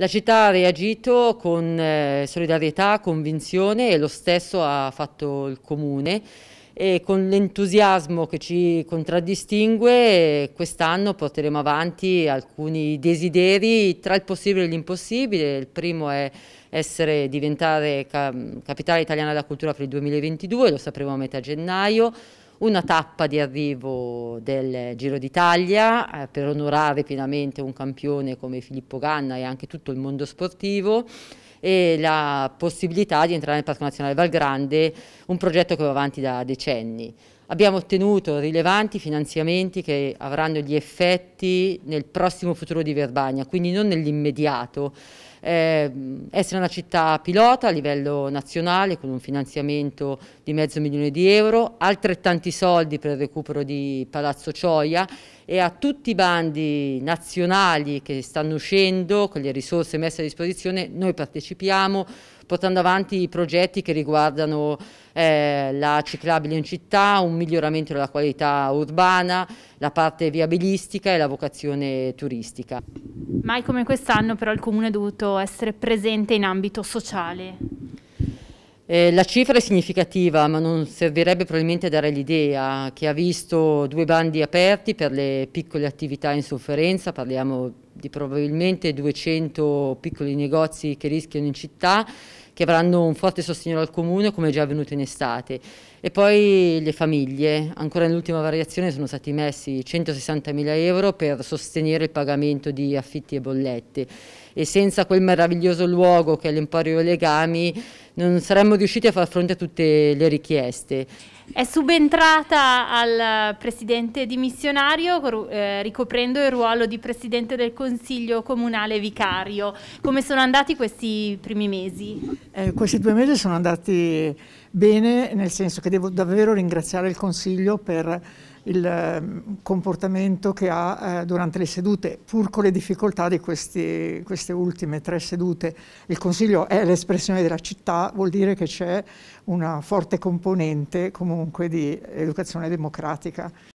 La città ha reagito con eh, solidarietà, convinzione e lo stesso ha fatto il comune e con l'entusiasmo che ci contraddistingue quest'anno porteremo avanti alcuni desideri tra il possibile e l'impossibile. Il primo è essere, diventare capitale italiana della cultura per il 2022, lo sapremo a metà gennaio una tappa di arrivo del Giro d'Italia eh, per onorare pienamente un campione come Filippo Ganna e anche tutto il mondo sportivo e la possibilità di entrare nel Parco Nazionale Valgrande, un progetto che va avanti da decenni. Abbiamo ottenuto rilevanti finanziamenti che avranno gli effetti nel prossimo futuro di Verbania, quindi non nell'immediato. Eh, essere una città pilota a livello nazionale con un finanziamento di mezzo milione di euro, altrettanti soldi per il recupero di Palazzo Cioia e a tutti i bandi nazionali che stanno uscendo con le risorse messe a disposizione noi partecipiamo portando avanti i progetti che riguardano eh, la ciclabile in città, un miglioramento della qualità urbana, la parte viabilistica e la vocazione turistica. Mai come quest'anno però il Comune ha dovuto essere presente in ambito sociale. Eh, la cifra è significativa, ma non servirebbe probabilmente a dare l'idea che ha visto due bandi aperti per le piccole attività in sofferenza, parliamo di di probabilmente 200 piccoli negozi che rischiano in città che avranno un forte sostegno dal comune come è già avvenuto in estate e poi le famiglie, ancora nell'ultima variazione sono stati messi 160 mila euro per sostenere il pagamento di affitti e bollette e senza quel meraviglioso luogo che è l'Emporio Legami non saremmo riusciti a far fronte a tutte le richieste. È subentrata al presidente dimissionario eh, ricoprendo il ruolo di presidente del Consiglio Comunale Vicario. Come sono andati questi primi mesi? Eh, questi due mesi sono andati bene, nel senso che devo davvero ringraziare il Consiglio per il ehm, comportamento che ha eh, durante le sedute, pur con le difficoltà di questi, queste ultime tre sedute. Il Consiglio è l'espressione della città, vuol dire che c'è una forte componente comunque di educazione democratica.